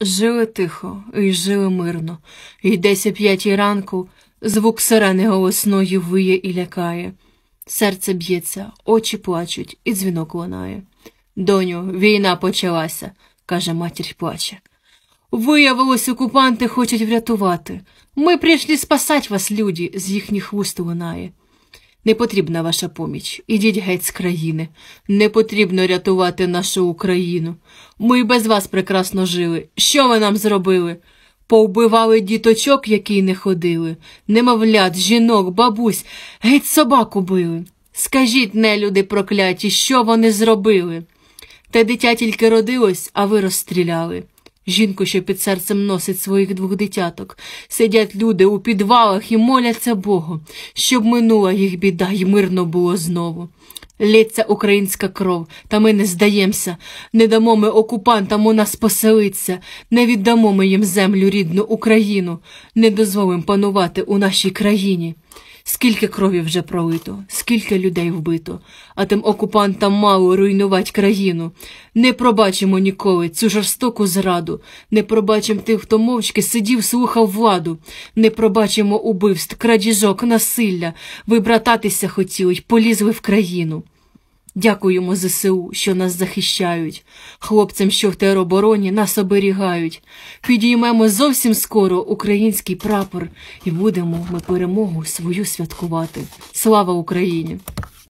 Жили тихо і жили мирно, і десь о п'ятій ранку звук сирени голосної виє і лякає. Серце б'ється, очі плачуть, і дзвінок лунає. Доню, війна почалася, каже матір плаче. Виявилось, окупанти хочуть врятувати. Ми прийшли спасать вас, люди, з їхніх вуст лунає. Не потрібна ваша поміч. Ідіть геть з країни. Не потрібно рятувати нашу Україну. Ми й без вас прекрасно жили. Що ви нам зробили? Повбивали діточок, які не ходили, немовлят, жінок, бабусь, геть собаку били. Скажіть, нелюди прокляті, що вони зробили? Те дитя тільки родилось, а ви розстріляли. Жінку, що під серцем носить своїх двох дитяток, сидять люди у підвалах і моляться Богу, щоб минула їх біда і мирно було знову. Лється українська кров, та ми не здаємося, не дамо ми окупантам у нас поселитися, не віддамо ми їм землю рідну Україну, не дозволимо панувати у нашій країні. Скільки крові вже пролито, скільки людей вбито, а тим окупантам мало руйнувати країну. Не пробачимо ніколи цю жорстоку зраду, не пробачимо тих, хто мовчки сидів, слухав владу, не пробачимо убивств, крадіжок, насилля. Ви брататися хотіли й полізли в країну. Дякуємо ЗСУ, що нас захищають. Хлопцям, що в теробороні, нас оберігають. Підіймемо зовсім скоро український прапор, і будемо ми перемогу свою святкувати. Слава Україні!